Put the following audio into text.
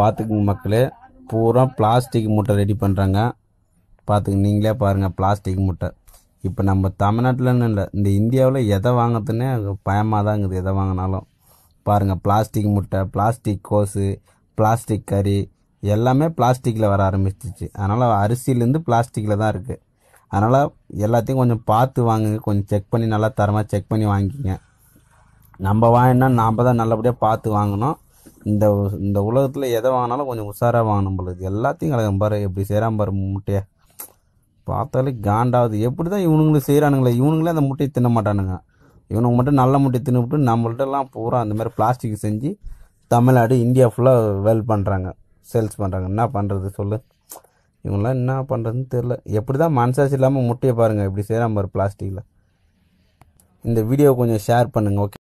பார்த்துக்குங்க மக்களே பூரா பிளாஸ்டிக் முட்டை ரெடி பண்ணுறாங்க பார்த்துக்கு நீங்களே பாருங்கள் பிளாஸ்டிக் முட்டை இப்போ நம்ம தமிழ்நாட்டில்னு இல்லை இந்த இந்தியாவில் எதை வாங்கிறதுன்னே பயமாக தான் இருக்குது எதை வாங்கினாலும் பாருங்கள் பிளாஸ்டிக் முட்டை பிளாஸ்டிக் கோஸு பிளாஸ்டிக் கறி எல்லாமே பிளாஸ்டிக்கில் வர ஆரம்பிச்சிச்சு அதனால் அரிசியிலேருந்து பிளாஸ்டிக்கில் தான் இருக்குது அதனால் எல்லாத்தையும் கொஞ்சம் பார்த்து வாங்குங்க கொஞ்சம் செக் பண்ணி நல்லா தரமாக செக் பண்ணி வாங்கிக்கிங்க நம்ம வாங்கினா நாம் தான் நல்லபடியாக பார்த்து வாங்கணும் இந்த இந்த உலகத்தில் எதை வாங்கினாலும் கொஞ்சம் உஷாராக வாங்கணும் போல இது எல்லாத்தையும் கலக்கம் பாரு எப்படி செய்கிறான் பாரு முட்டையை பார்த்தாலே காண்டாவது எப்படி தான் இவனுங்களும் செய்கிறானுங்களே இவனுங்களே அந்த முட்டையை தின்ன மாட்டானுங்க இவனுக்கு மட்டும் நல்ல முட்டையை தின்னுவிட்டு நம்மள்ட்டெல்லாம் பூரா அந்த மாதிரி பிளாஸ்டிக் செஞ்சு தமிழ்நாடு இந்தியா ஃபுல்லாக வேல் பண்ணுறாங்க சேல்ஸ் பண்ணுறாங்க என்ன பண்ணுறது சொல்லு இவங்களாம் என்ன பண்ணுறதுன்னு தெரில எப்படி தான் மனசாட்சி இல்லாமல் முட்டையை பாருங்கள் இப்படி செய்கிறான் பாரு பிளாஸ்டிக்கில் இந்த வீடியோ கொஞ்சம் ஷேர் பண்ணுங்கள் ஓகே